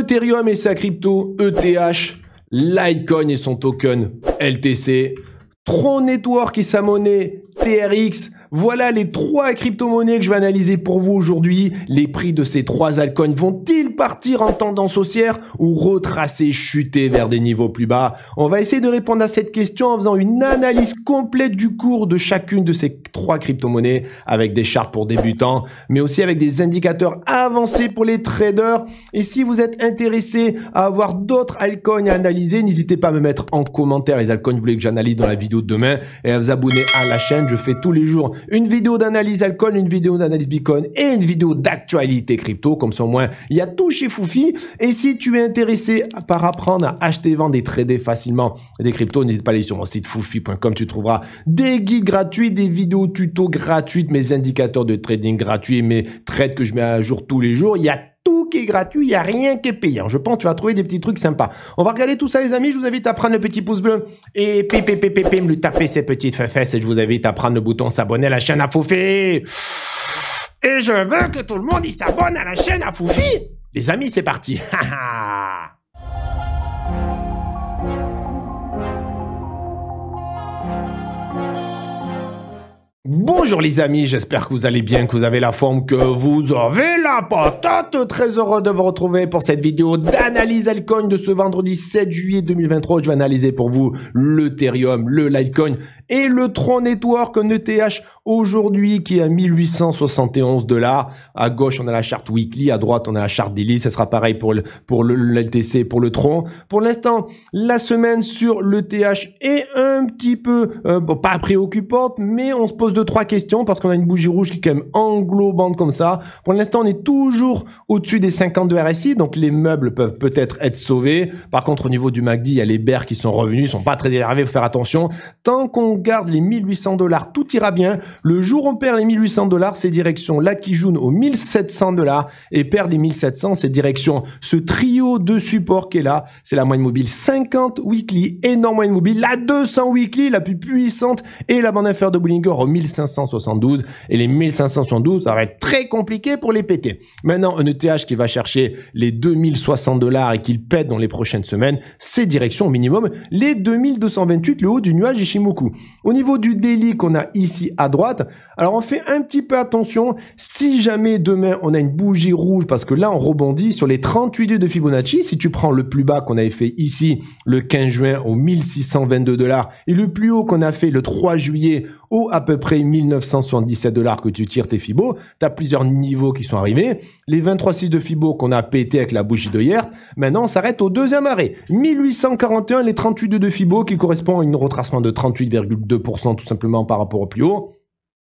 Ethereum et sa crypto, ETH, Litecoin et son token, LTC, Tron Network et sa monnaie, TRX, voilà les trois crypto-monnaies que je vais analyser pour vous aujourd'hui. Les prix de ces trois altcoins vont-ils partir en tendance haussière ou retracer, chuter vers des niveaux plus bas On va essayer de répondre à cette question en faisant une analyse complète du cours de chacune de ces trois crypto-monnaies avec des charts pour débutants, mais aussi avec des indicateurs avancés pour les traders. Et si vous êtes intéressé à avoir d'autres altcoins à analyser, n'hésitez pas à me mettre en commentaire les altcoins que vous voulez que j'analyse dans la vidéo de demain et à vous abonner à la chaîne. Je fais tous les jours une vidéo d'analyse alcool, une vidéo d'analyse bitcoin et une vidéo d'actualité crypto. Comme ça, au moins, il y a tout chez Foufi. Et si tu es intéressé par apprendre à acheter, vendre et trader facilement des cryptos, n'hésite pas à aller sur mon site foufi.com. Tu trouveras des guides gratuits, des vidéos tutos gratuites, mes indicateurs de trading gratuits, mes trades que je mets à jour tous les jours. Il y a tout qui est gratuit, il n'y a rien qui est payant. Je pense que tu vas trouver des petits trucs sympas. On va regarder tout ça, les amis. Je vous invite à prendre le petit pouce bleu et me lui taper ses petites fesses. Et je vous invite à prendre le bouton s'abonner à la chaîne à Foufi. Et je veux que tout le monde s'abonne à la chaîne à Foufi. Les amis, c'est parti. Bonjour les amis, j'espère que vous allez bien, que vous avez la forme, que vous avez la patate. Très heureux de vous retrouver pour cette vidéo d'analyse Alcoin de ce vendredi 7 juillet 2023. Je vais analyser pour vous l'Ethereum, le Litecoin et le Tron Network en ETH aujourd'hui qui est à 1871 dollars. À gauche, on a la charte weekly, à droite, on a la charte daily. Ça sera pareil pour le, pour le, l'LTC, pour le Tron. Pour l'instant, la semaine sur l'ETH est un petit peu, euh, pas préoccupante, mais on se pose deux, trois questions parce qu'on a une bougie rouge qui est quand même englobante comme ça. Pour l'instant, on est toujours au-dessus des de RSI, donc les meubles peuvent peut-être être sauvés. Par contre, au niveau du MACD, il y a les bears qui sont revenus, ils sont pas très énervés, faut faire attention. Tant qu'on garde les 1800 dollars, tout ira bien. Le jour où on perd les 1800 dollars, c'est direction qui June aux 1700 dollars et perd les 1700, c'est direction ce trio de supports qui est là. C'est la moyenne mobile 50 weekly, énorme moyenne mobile, la 200 weekly, la plus puissante et la bande inférieure de Bollinger aux 1572 et les 1572, ça va être très compliqué pour les péter. Maintenant, un ETH qui va chercher les 2060 dollars et qu'il pète dans les prochaines semaines, c'est direction au minimum les 2228, le haut du nuage Ishimoku. Au niveau du délit qu'on a ici à droite, alors on fait un petit peu attention si jamais demain on a une bougie rouge parce que là on rebondit sur les 38 de Fibonacci. Si tu prends le plus bas qu'on avait fait ici le 15 juin au 1622 dollars et le plus haut qu'on a fait le 3 juillet au à peu près 1977 dollars que tu tires tes Fibos, tu as plusieurs niveaux qui sont arrivés. Les 23,6 de Fibo qu'on a pété avec la bougie de hier, maintenant on s'arrête au deuxième arrêt. 1841 les 38 de Fibo qui correspond à une retracement de 38,2% tout simplement par rapport au plus haut.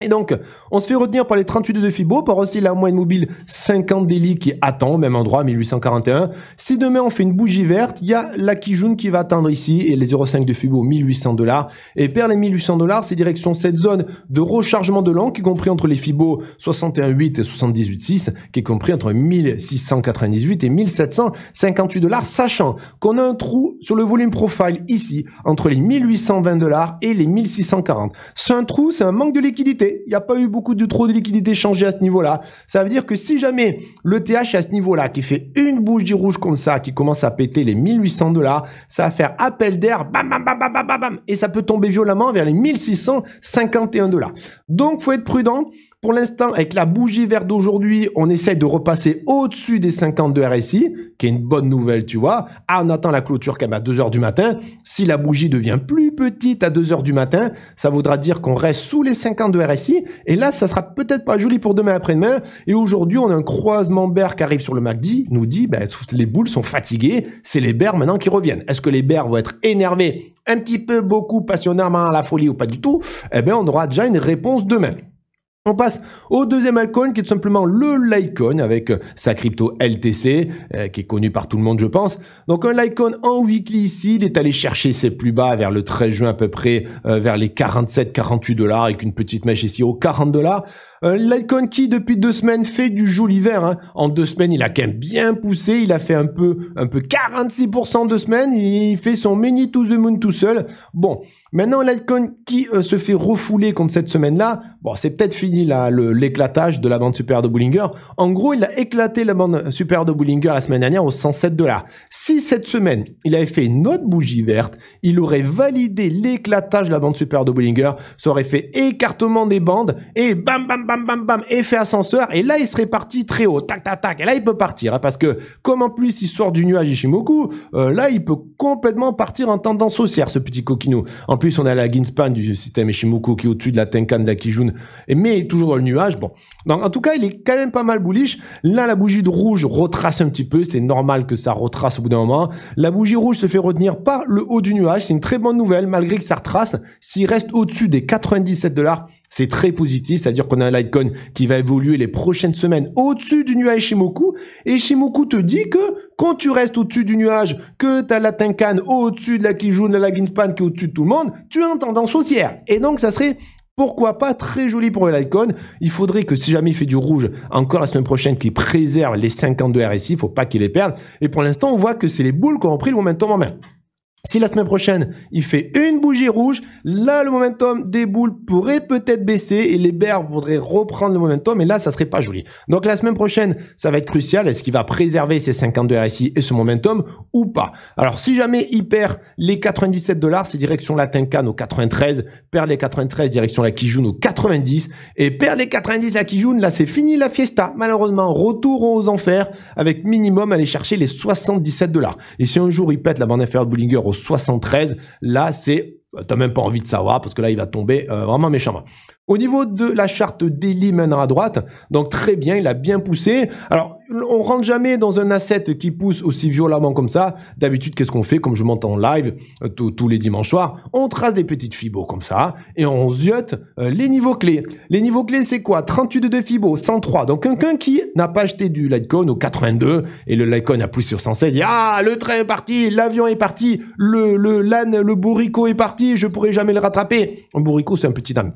Et donc, on se fait retenir par les 38 de Fibo, par aussi la moyenne mobile 50 délits qui attend au même endroit, 1841. Si demain on fait une bougie verte, il y a la Kijun qui va attendre ici et les 0,5 de Fibo 1800 dollars. Et perd les 1800 dollars, c'est direction cette zone de rechargement de qui est compris entre les Fibo 61,8 et 78,6, qui est compris entre 1698 et 1758 dollars, sachant qu'on a un trou sur le volume profile ici, entre les 1820 dollars et les 1640. C'est un trou, c'est un manque de liquidité. Il n'y a pas eu beaucoup de trop de liquidités changées à ce niveau-là. Ça veut dire que si jamais le TH est à ce niveau-là, qui fait une bougie rouge comme ça, qui commence à péter les 1800 dollars, ça va faire appel d'air, bam, bam, bam, bam, bam, bam, et ça peut tomber violemment vers les 1651 dollars. Donc, faut être prudent. Pour l'instant, avec la bougie verte d'aujourd'hui, on essaye de repasser au-dessus des 50 de RSI, qui est une bonne nouvelle, tu vois. Ah, on attend la clôture quand même à 2h du matin. Si la bougie devient plus petite à 2h du matin, ça voudra dire qu'on reste sous les 50 de RSI. Et là, ça sera peut-être pas joli pour demain après-demain. Et aujourd'hui, on a un croisement bear qui arrive sur le MACD, nous dit, ben, les boules sont fatiguées, c'est les bears maintenant qui reviennent. Est-ce que les bears vont être énervés un petit peu, beaucoup, passionnément à la folie ou pas du tout Eh bien, on aura déjà une réponse demain. On passe au deuxième Icon qui est tout simplement le Litecoin avec euh, sa crypto LTC euh, qui est connue par tout le monde je pense. Donc un Litecoin en weekly ici, il est allé chercher ses plus bas vers le 13 juin à peu près euh, vers les 47-48 dollars avec une petite mèche ici aux 40 dollars. Euh, Litecoin qui, depuis deux semaines, fait du joli vert. Hein. En deux semaines, il a quand même bien poussé. Il a fait un peu, un peu 46% de semaines. Il fait son mini to the moon tout seul. Bon, maintenant, Litecoin qui euh, se fait refouler comme cette semaine-là. Bon, c'est peut-être fini là, l'éclatage de la bande supérieure de Bullinger En gros, il a éclaté la bande supérieure de Bullinger la semaine dernière aux 107 dollars. Si cette semaine, il avait fait une autre bougie verte, il aurait validé l'éclatage de la bande supérieure de Bullinger Ça aurait fait écartement des bandes et bam, bam, bam, bam, bam, effet ascenseur. Et là, il serait parti très haut, tac, tac, tac. Et là, il peut partir, hein, parce que comme en plus il sort du nuage Ishimoku, euh, là, il peut complètement partir en tendance haussière, ce petit coquinou. En plus, on a la Ginspan du système Ishimoku qui est au-dessus de la Tenkan de la Kijun, mais toujours le nuage. Bon, donc en tout cas, il est quand même pas mal bullish. Là, la bougie de rouge retrace un petit peu, c'est normal que ça retrace au bout d'un moment. La bougie rouge se fait retenir par le haut du nuage, c'est une très bonne nouvelle, malgré que ça retrace. S'il reste au-dessus des 97 dollars, c'est très positif, c'est-à-dire qu'on a un qui va évoluer les prochaines semaines au-dessus du nuage Shimoku, et Shimoku te dit que quand tu restes au-dessus du nuage, que tu as la Tenkan au-dessus de la Kijun, de la Ginpan qui est au-dessus de tout le monde, tu as une tendance haussière. Et donc ça serait pourquoi pas très joli pour le Il faudrait que si jamais il fait du rouge encore la semaine prochaine, qu'il préserve les 52 RSI, il faut pas qu'il les perde. Et pour l'instant, on voit que c'est les boules qui ont pris le momentum en main. Si la semaine prochaine, il fait une bougie rouge, là, le momentum des boules pourrait peut-être baisser et les bears voudraient reprendre le momentum, et là, ça serait pas joli. Donc, la semaine prochaine, ça va être crucial. Est-ce qu'il va préserver ses 52 RSI et ce momentum ou pas? Alors, si jamais il perd les 97 dollars, c'est direction la Tenkan au 93, perd les 93, direction la Kijun au 90 et perd les 90 à Kijun, là, c'est fini la fiesta. Malheureusement, retour aux enfers avec minimum aller chercher les 77 dollars. Et si un jour il pète la bande inférieure de Bullinger au 73. Là, c'est euh, t'as même pas envie de savoir parce que là il va tomber euh, vraiment méchant. Au niveau de la charte d'Eli menera à droite, donc très bien, il a bien poussé. Alors on rentre jamais dans un asset qui pousse aussi violemment comme ça. D'habitude, qu'est-ce qu'on fait Comme je m'entends en live euh, tous les dimanches soirs, on trace des petites fibos comme ça et on ziote euh, les niveaux clés. Les niveaux clés, c'est quoi 38 de fibo, 103. Donc quelqu'un qui n'a pas acheté du Litecoin au 82 et le Litecoin a poussé sur 107, dit ah le train est parti, l'avion est parti, le le le bourrico est parti, je pourrai jamais le rattraper. Un bourrico, c'est un petit âne.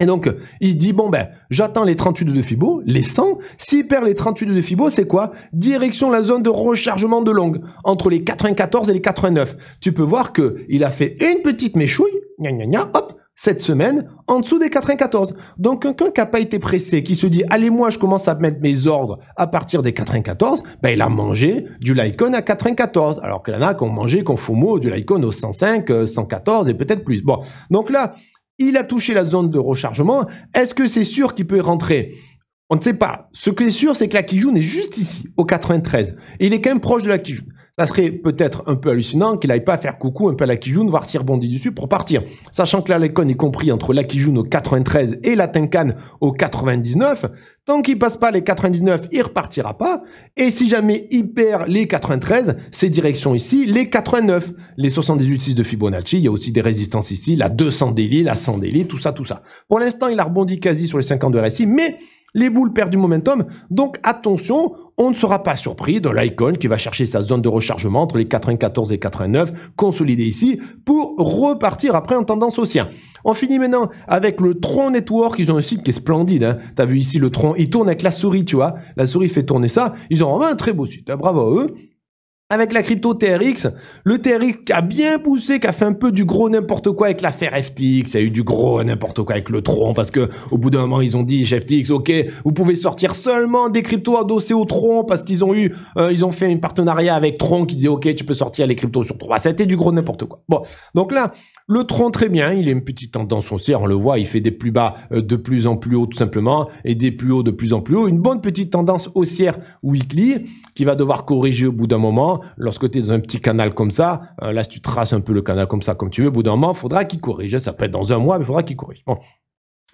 Et donc, il se dit, bon ben, j'attends les 38 de Fibo, les 100. S'il perd les 38 de Fibo, c'est quoi Direction la zone de rechargement de longue, entre les 94 et les 89. Tu peux voir que il a fait une petite méchouille, gna gna gna, hop, cette semaine, en dessous des 94. Donc, quelqu'un qui n'a pas été pressé, qui se dit, allez, moi, je commence à mettre mes ordres à partir des 94, ben, il a mangé du Lycon à 94. Alors qu'il y en a qui ont mangé, qui ont fumé du Lycon au 105, 114 euh, et peut-être plus. Bon. Donc là, il a touché la zone de rechargement. Est-ce que c'est sûr qu'il peut rentrer On ne sait pas. Ce qui est sûr, c'est que la Kijun est juste ici, au 93. Et il est quand même proche de la Kijun ça serait peut-être un peu hallucinant qu'il n'aille pas faire coucou un peu à la Kijun, voir s'il rebondit dessus pour partir. Sachant que l'Alecon est compris entre la Kijun au 93 et la Tenkan au 99, tant qu'il passe pas les 99, il repartira pas. Et si jamais il perd les 93, c'est direction ici les 89. Les 78-6 de Fibonacci, il y a aussi des résistances ici, la 200 délit, la 100 délit, tout ça, tout ça. Pour l'instant, il a rebondi quasi sur les 50 de RSI, mais les boules perdent du momentum. Donc attention, on ne sera pas surpris de l'icône qui va chercher sa zone de rechargement entre les 94 et 89, consolidée ici, pour repartir après en tendance haussière. On finit maintenant avec le Tron Network. Ils ont un site qui est splendide. Hein. T'as vu ici le Tron, il tourne avec la souris, tu vois. La souris fait tourner ça. Ils ont vraiment un très beau site. Hein. Bravo à eux avec la crypto TRX, le TRX a bien poussé, qui a fait un peu du gros n'importe quoi avec l'affaire FTX, a eu du gros n'importe quoi avec le tron, parce que au bout d'un moment, ils ont dit chez FTX, ok, vous pouvez sortir seulement des cryptos adossés au tron, parce qu'ils ont eu, euh, ils ont fait un partenariat avec tron qui disait, ok, tu peux sortir les cryptos sur a été du gros n'importe quoi. Bon, donc là, le tronc, très bien, il a une petite tendance haussière, on le voit, il fait des plus bas euh, de plus en plus haut tout simplement, et des plus hauts de plus en plus haut. Une bonne petite tendance haussière weekly, qui va devoir corriger au bout d'un moment. Lorsque tu es dans un petit canal comme ça, euh, là si tu traces un peu le canal comme ça, comme tu veux, au bout d'un moment, faudra il faudra qu'il corrige. Ça peut être dans un mois, mais il faudra qu'il corrige. Bon,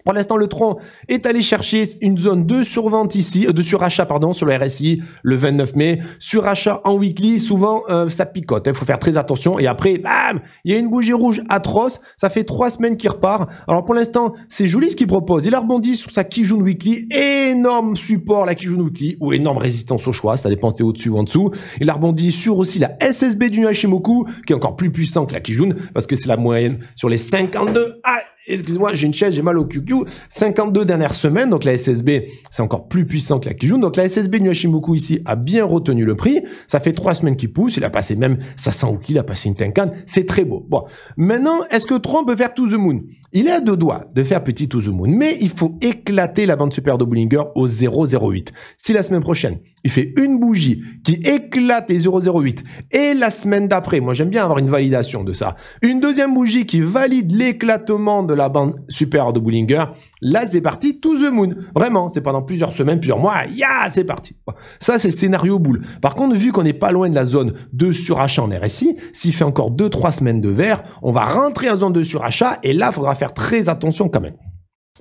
pour l'instant, le tronc est allé chercher une zone de survente ici, euh, de surachat pardon, sur le RSI le 29 mai. Surachat en weekly, souvent euh, ça picote. Il hein, faut faire très attention. Et après, bam, il y a une bougie rouge atroce. Ça fait trois semaines qu'il repart. Alors pour l'instant, c'est joli ce qu'il propose. Il a rebondi sur sa Kijun weekly, énorme support la Kijun weekly ou énorme résistance au choix. Ça dépend si au-dessus ou en dessous. Il a rebondi sur aussi la SSB du Hashimoku qui est encore plus puissante que la Kijun parce que c'est la moyenne sur les 52 excuse-moi, j'ai une chaise, j'ai mal au QQ. 52 dernières semaines, donc la SSB, c'est encore plus puissant que la Kijun. Donc la SSB Nyashimoku ici a bien retenu le prix. Ça fait trois semaines qu'il pousse. Il a passé même sa ou il a passé une Tenkan. C'est très beau. Bon. Maintenant, est-ce que Trump peut faire to the moon? Il a à deux doigts de faire petit to the moon, mais il faut éclater la bande super de Bollinger au 0,08. Si la semaine prochaine, il fait une bougie qui éclate les 0,08. Et la semaine d'après, moi j'aime bien avoir une validation de ça, une deuxième bougie qui valide l'éclatement de la bande supérieure de Bullinger. là c'est parti, to the moon. Vraiment, c'est pendant plusieurs semaines, plusieurs mois, ya, ah, c'est parti. Ça c'est scénario boule. Par contre, vu qu'on n'est pas loin de la zone de surachat en RSI, s'il fait encore 2-3 semaines de vert, on va rentrer en zone de surachat et là, il faudra faire très attention quand même.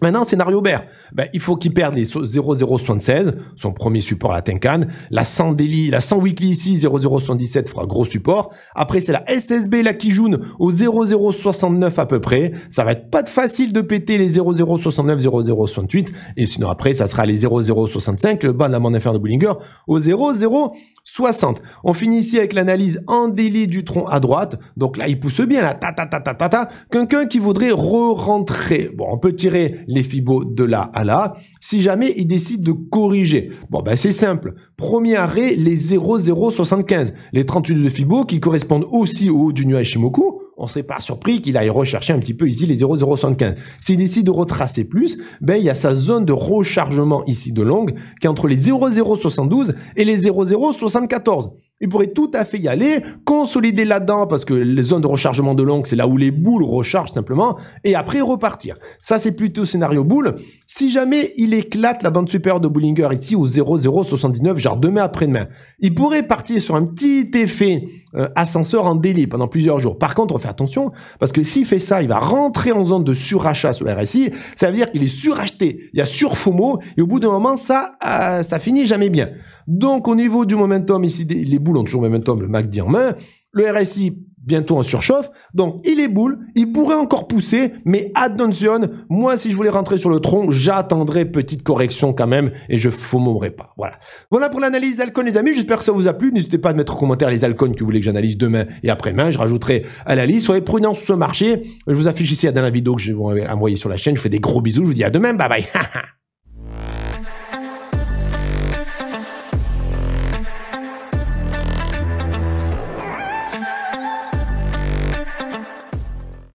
Maintenant, scénario Bert. Ben, il faut qu'il perde les 0,076, son premier support à la Tenkan. La 100 Daily, la 100 Weekly ici, 0,077 fera gros support. Après, c'est la SSB, la Kijun, au 0,069 à peu près. Ça va être pas facile de péter les 0,069, 0,068. Et sinon, après, ça sera les 0,065, le bas de la d'affaires de Bullinger, au 0,0 60. On finit ici avec l'analyse en délit du tronc à droite. Donc là, il pousse bien, là, ta ta ta ta ta ta. Quelqu'un qui voudrait re-rentrer. Bon, on peut tirer les fibos de là à là. Si jamais il décide de corriger. Bon, ben c'est simple. Premier arrêt, les 0,075. Les 38 de fibos qui correspondent aussi au haut du nuage Shimoku on serait pas surpris qu'il aille rechercher un petit peu ici les 0,075. S'il décide de retracer plus, ben, il y a sa zone de rechargement ici de longue qui est entre les 0,072 et les 0,074. Il pourrait tout à fait y aller, consolider là-dedans, parce que les zones de rechargement de longue, c'est là où les boules rechargent simplement, et après repartir. Ça, c'est plutôt scénario boule. Si jamais il éclate la bande supérieure de Bollinger ici au 0,079, genre demain après-demain, il pourrait partir sur un petit effet euh, ascenseur en délit pendant plusieurs jours. Par contre, on fait attention, parce que s'il fait ça, il va rentrer en zone de surachat sur le RSI, ça veut dire qu'il est suracheté, il y a surfomo, et au bout d'un moment, ça, euh, ça finit jamais bien. Donc, au niveau du momentum, ici, les boules ont toujours le momentum, le MACD en main, le RSI bientôt en surchauffe. Donc, il est boule, il pourrait encore pousser, mais attention, moi, si je voulais rentrer sur le tronc, j'attendrai petite correction quand même et je FOMOerai pas. Voilà. Voilà pour l'analyse alcon, les amis. J'espère que ça vous a plu. N'hésitez pas à mettre en commentaire les alcones que vous voulez que j'analyse demain et après-demain. Je rajouterai à la liste. Soyez prudents sur ce marché. Je vous affiche ici à la vidéo que je vais vous envoyer sur la chaîne. Je vous fais des gros bisous. Je vous dis à demain. Bye bye.